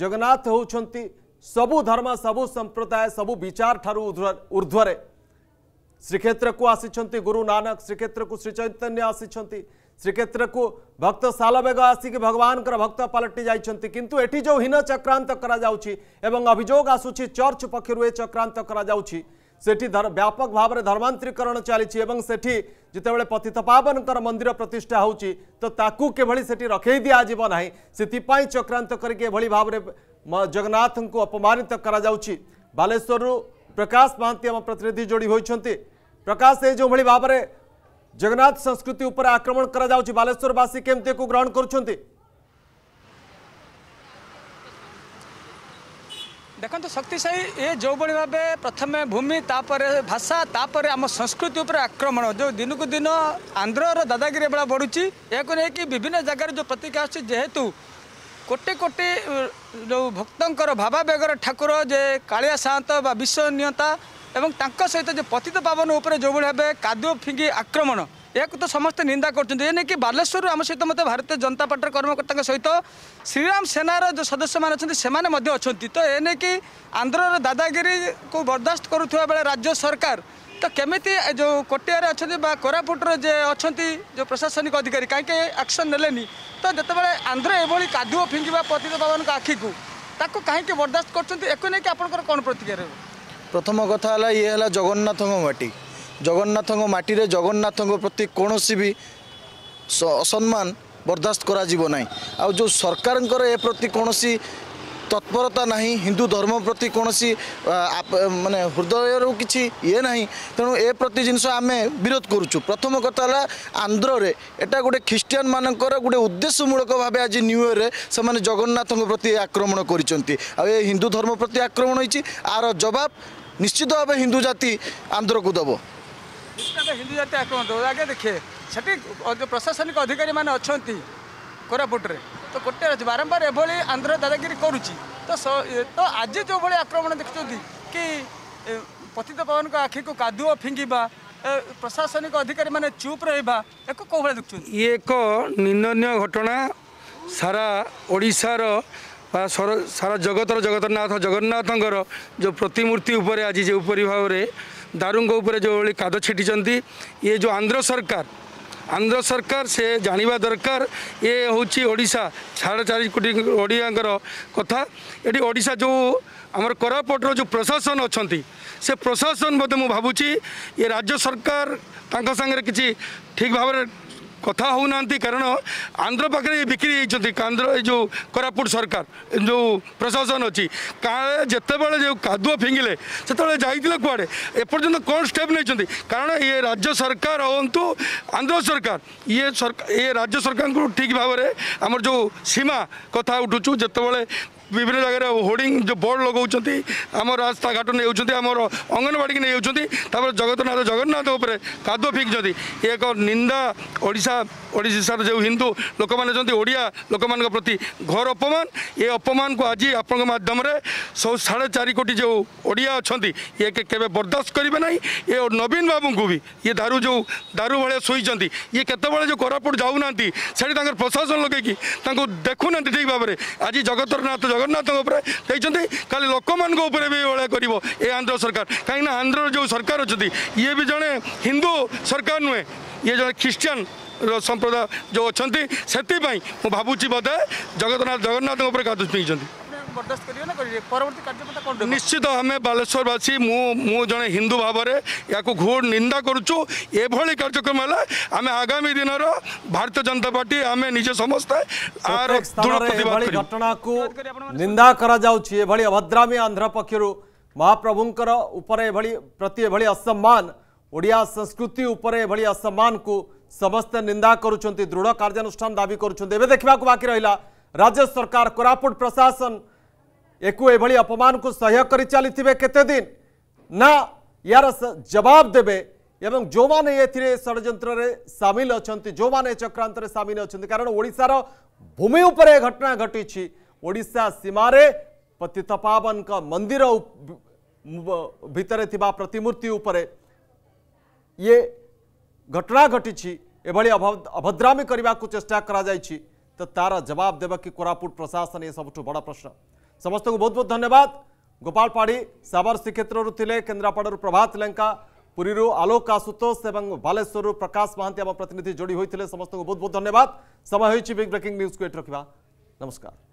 जगन्नाथ होती सबु धर्म सबु संप्रदाय सबु विचार ठार ऊर्धर ଶ୍ରୀକ୍ଷେତ୍ରକୁ ଆସିଛନ୍ତି ଗୁରୁ ନାନକ ଶ୍ରୀକ୍ଷେତ୍ରକୁ ଶ୍ରୀଚୈତନ୍ୟ ଆସିଛନ୍ତି ଶ୍ରୀକ୍ଷେତ୍ରକୁ ଭକ୍ତ ଶାଲବେଗ ଆସିକି ଭଗବାନଙ୍କର ଭକ୍ତ ପାଲଟି ଯାଇଛନ୍ତି କିନ୍ତୁ ଏଠି ଯେଉଁ ହୀନ ଚକ୍ରାନ୍ତ କରାଯାଉଛି ଏବଂ ଅଭିଯୋଗ ଆସୁଛି ଚର୍ଚ୍ଚ ପକ୍ଷରୁ ଏ ଚକ୍ରାନ୍ତ କରାଯାଉଛି ସେଠି ବ୍ୟାପକ ଭାବରେ ଧର୍ମାନ୍ତରୀକରଣ ଚାଲିଛି ଏବଂ ସେଠି ଯେତେବେଳେ ପତିତପାବନଙ୍କର ମନ୍ଦିର ପ୍ରତିଷ୍ଠା ହେଉଛି ତ ତାକୁ କିଭଳି ସେଠି ରଖେଇ ଦିଆଯିବ ନାହିଁ ସେଥିପାଇଁ ଚକ୍ରାନ୍ତ କରିକି ଏଭଳି ଭାବରେ ଜଗନ୍ନାଥଙ୍କୁ ଅପମାନିତ କରାଯାଉଛି ବାଲେଶ୍ୱରରୁ ପ୍ରକାଶ ମହାନ୍ତି ଆମ ପ୍ରତିନିଧି ଯୋଡ଼ି ହୋଇଛନ୍ତି प्रकाश ए जो भाई भाव में जगन्नाथ संस्कृति उपर आक्रमण करा जाउची बालेश्वरवासी केमते को ग्रहण करूछंती ଦେଖନ୍ତୁ ଶକ୍ତିଶାଳୀ ଏ ଯେଉଁଭଳି ଭାବେ ପ୍ରଥମେ ଭୂମି ତାପରେ ଭାଷା ତାପରେ ଆମ ସଂସ୍କୃତି ଉପରେ ଆକ୍ରମଣ ଯେଉଁ ଦିନକୁ ଦିନ ଆନ୍ଧ୍ରର ଦାଦାଗିରି ବେଳା ବଢ଼ୁଛି ଏହାକୁ ନେଇକି ବିଭିନ୍ନ ଜାଗାରେ ଯେଉଁ ପ୍ରତିକା ଆସୁଛି ଯେହେତୁ କୋଟି କୋଟି ଯେଉଁ ଭକ୍ତଙ୍କର ଭାବାବେଗର ଠାକୁର ଯେ କାଳିଆ ସାଆନ୍ତ ବା ବିଶ୍ୱ ନିୟନ୍ତା এবং তাঙ্ক সহিত যে পতিত পাবন উপরে যেভাবে ভাবে কাদুଅ ফিঙ্গি আক্রমণ ଏହାକୁ ତ ସମସ୍ତେ ନିନ୍ଦା କରୁଛନ୍ତି ଏ ନେଇକି ବାଲେଶ୍ୱରରୁ ଆମ ସହିତ ମଧ୍ୟ ଭାରତୀୟ ଜନତା ପାର୍ଟିର କର୍ମକର୍ତ୍ତାଙ୍କ ସହିତ ଶ୍ରୀରାମ ସେନାର ଯେଉଁ ସଦସ୍ୟମାନେ ଅଛନ୍ତି ସେମାନେ ମଧ୍ୟ ଅଛନ୍ତି ତ ଏ ନେଇକି ଆନ୍ଧ୍ରର ଦାଦାଗିରିକୁ ବରଦାସ୍ତ କରୁଥିବା ବେଳେ ରାଜ୍ୟ ସରକାର ତ କେମିତି ଯେଉଁ କୋଟିଆରେ ଅଛନ୍ତି ବା କୋରାପୁଟର ଯେ ଅଛନ୍ତି ଯେଉଁ ପ୍ରଶାସନିକ ଅଧିକାରୀ କାହିଁକି ଆକ୍ସନ୍ ନେଲେନି ତ ଯେତେବେଳେ ଆନ୍ଧ୍ର ଏଭଳି କାଦୁଅ ଫିଙ୍ଗିବା ପତିତ ବାବାଙ୍କ ଆଖିକୁ ତାକୁ କାହିଁକି ବରଦାସ୍ତ କରୁଛନ୍ତି ଏକୁ ନେଇକି ଆପଣଙ୍କର କ'ଣ ପ୍ରତିକ୍ରିୟା ରହିବ প্রথম কথা হল ইয়ে হল জগন্নাথ মাটি জগন্নাথ মাটি জগন্নাথ প্রতি কৌশি বি অসম্মান বরদাস্ত করা যাব না আউ যে এ প্রতি কোণী তৎপরতা না হিন্দু ধর্ম প্রতি কোণী মানে হৃদয়ের কিছু ইয়ে না তেমন এ প্রতি জিনিস আমি বিরোধ করছু প্রথম কথা হল আন্ধ্রে এটা গোটে খ্রিষ্টিয়ান মানকর গোটে উদ্দেশ্যমূলক ভাবে আজ নিউ ইয়র্রে সে জগন্নাথ প্রতি আক্রমণ করছেন আ হিন্দু ধর্ম প্রতি আক্রমণ হয়েছে আর জবাব ନିଶ୍ଚିତ ଭାବେ ହିନ୍ଦୁ ଜାତି ଆନ୍ଧ୍ରକୁ ଦେବ ହିନ୍ଦୁ ଜାତି ଆକ୍ରମଣ ଦେବ ଆଜ୍ଞା ଦେଖେ ସେଠି ପ୍ରଶାସନିକ ଅଧିକାରୀମାନେ ଅଛନ୍ତି କୋରାପୁଟରେ ତ ଗୋଟେ ବାରମ୍ବାର ଏଭଳି ଆନ୍ଧ୍ର ଦାଦାଗିରି କରୁଛି ତ ତ ଆଜି ଯେଉଁଭଳି ଆକ୍ରମଣ ଦେଖୁଛନ୍ତି କି ପତିତ ପବନଙ୍କ ଆଖିକୁ କାଦୁଅ ଫିଙ୍ଗିବା ପ୍ରଶାସନିକ ଅଧିକାରୀମାନେ ଚୁପ୍ ରହିବା ଏକ କେଉଁ ଭଳିଆ ଦେଖୁଛନ୍ତି ଇଏ ଏକ ନିନ୍ଦନୀୟ ଘଟଣା ସାରା ଓଡ଼ିଶାର ସାରା ଜଗତର ଜଗତନାଥ ଜଗନ୍ନାଥଙ୍କର ଯେଉଁ ପ୍ରତିମୂର୍ତ୍ତି ଉପରେ ଆଜି ଯେଉଁପରି ଭାବରେ ଦାରୁଙ୍କ ଉପରେ ଯେଉଁଭଳି କାଦ ଛିଟିଛନ୍ତି ଇଏ ଯେଉଁ ଆନ୍ଧ୍ର ସରକାର ଆନ୍ଧ୍ର ସରକାର ସେ ଜାଣିବା ଦରକାର ଏ ହେଉଛି ଓଡ଼ିଶା ସାଢ଼େ ଚାରି କୋଟି ଓଡ଼ିଆଙ୍କର କଥା ଏଠି ଓଡ଼ିଶା ଯେଉଁ ଆମର କୋରାପୁଟର ଯେଉଁ ପ୍ରଶାସନ ଅଛନ୍ତି ସେ ପ୍ରଶାସନ ବୋଧେ ମୁଁ ଭାବୁଛି ଏ ରାଜ୍ୟ ସରକାର ତାଙ୍କ ସାଙ୍ଗରେ କିଛି ଠିକ୍ ଭାବରେ कथा हो कारण आंध्र पाखे बिक्री आंध्र जो कोरापुट सरकार जो प्रशासन अच्छी जिते बड़े जो कादु फिंगे से जाइए कड़े एपर्तंत कौन स्टेप नहीं कारण ये राज्य सरकार हूँ आंध्र सरकार ये सरकार ये राज्य सरकार को ठीक भाव में आम जो सीमा कथा उठु जो বিভিন্ন জায়গায় হোর্ডিং যে ବୋର୍ଡ଼ ଲଗାଉଛନ୍ତି ଆମ ରାସ୍ତାଘାଟ ନେଉଛନ୍ତି ଆମର ଅଙ୍ଗନବାଡ଼ିକି ନେଉଛନ୍ତି ତାପରେ ଜଗତନାଥ ଜଗନ୍ନାଥ ଉପରେ କାଦୁଅ ଫିଙ୍କିଛନ୍ତି ଏ ଏକ ନିନ୍ଦା ଓଡ଼ିଶା ଓଡ଼ିଶାର ଯେଉଁ ହିନ୍ଦୁ ଲୋକମାନେ ଅଛନ୍ତି ଓଡ଼ିଆ ଲୋକମାନଙ୍କ ପ୍ରତି ଘୋର ଅପମାନ ଏ ଅପମାନକୁ ଆଜି ଆପଣଙ୍କ ମାଧ୍ୟମରେ ସବୁ ସାଢ଼େ ଚାରି କୋଟି ଯେଉଁ ଓଡ଼ିଆ ଅଛନ୍ତି ଇଏ କେବେ ବରଦାସ୍ତ କରିବେ ନାହିଁ ଏ ନବୀନ ବାବୁଙ୍କୁ ବି ଇଏ ଦାରୁ ଯେଉଁ ଦାରୁ ଭଳିଆ ଶୋଇଛନ୍ତି ଇଏ କେତେବେଳେ ଯେଉଁ କୋରାପୁଟ ଯାଉନାହାନ୍ତି ସେଠି ତାଙ୍କର ପ୍ରଶାସନ ଲଗେଇକି ତାଙ୍କୁ ଦେଖୁନାହାନ୍ତି ଠିକ୍ ଭାବରେ ଆଜି ଜଗତରନାଥ ଜଗନ୍ନାଥ ଜଗନ୍ନାଥଙ୍କ ଉପରେ ଦେଇଛନ୍ତି କାଲି ଲୋକମାନଙ୍କ ଉପରେ ବି ଏଭଳିଆ କରିବ ଏ ଆନ୍ଧ୍ର ସରକାର କାହିଁକିନା ଆନ୍ଧ୍ରର ଯେଉଁ ସରକାର ଅଛନ୍ତି ଇଏ ବି ଜଣେ ହିନ୍ଦୁ ସରକାର ନୁହେଁ ଇଏ ଜଣେ ଖ୍ରୀଷ୍ଟିଆନ ସମ୍ପ୍ରଦାୟ ଯେଉଁ ଅଛନ୍ତି ସେଥିପାଇଁ ମୁଁ ଭାବୁଛି ବୋଧେ ଜଗନ୍ନାଥ ଜଗନ୍ନାଥଙ୍କ ଉପରେ କାଦୁ ପିଇଛନ୍ତି निश्चित आम बालेश्वरवासी मुझे हिंदू भाव में या घोर निंदा करुचु यह कार्यक्रम है आम आगामी दिन भारतीय जनता पार्टी आम निजे समस्ते घटना को निंदा करभद्रामी आंध्र पक्षर महाप्रभुंर उपर ए प्रति ये असम्मान ओडिया संस्कृति उपर ए असम्मान को समस्ते निंदा कर दृढ़ कार्यानुषान दाबी करुँच देखा बाकी रहा राज्य सरकार कोरापुट प्रशासन ୟାକୁ ଏଭଳି ଅପମାନକୁ ସହ୍ୟ କରିଚାଲିଥିବେ କେତେଦିନ ନା ୟାର ଜବାବ ଦେବେ ଏବଂ ଯେଉଁମାନେ ଏଥିରେ ଷଡ଼ଯନ୍ତ୍ରରେ ସାମିଲ ଅଛନ୍ତି ଯେଉଁମାନେ ଏ ଚକ୍ରାନ୍ତରେ ସାମିଲ ଅଛନ୍ତି କାରଣ ଓଡ଼ିଶାର ଭୂମି ଉପରେ ଘଟଣା ଘଟିଛି ଓଡ଼ିଶା ସୀମାରେ ପତିତପାବନଙ୍କ ମନ୍ଦିର ଭିତରେ ଥିବା ପ୍ରତିମୂର୍ତ୍ତି ଉପରେ ଇଏ ଘଟଣା ଘଟିଛି ଏଭଳି ଅଭଦ୍ରାମୀ କରିବାକୁ ଚେଷ୍ଟା କରାଯାଇଛି ତ ତାର ଜବାବ ଦେବା କି କୋରାପୁଟ ପ୍ରଶାସନ ଏ ସବୁଠୁ ବଡ଼ ପ୍ରଶ୍ନ समस्तକୁ বহুত বহুত ধন্যবাদ গোপাল পাڑی সাবরসি ক্ষেত্রৰ তিলে কেন্দ্ৰাপাড়ৰ প্রভাত লংকা পুরিৰ আলোকা সূতস এবং ভলেশ্বৰৰ প্ৰকাশ মানতি আৰু প্ৰতিনিধি जोडी হৈ থিলে समस्तକୁ বহুত বহুত ধন্যবাদ সভা হৈছি বিগ ব্ৰেকিং নিউজ কোট ৰখিবা নমস্কাৰ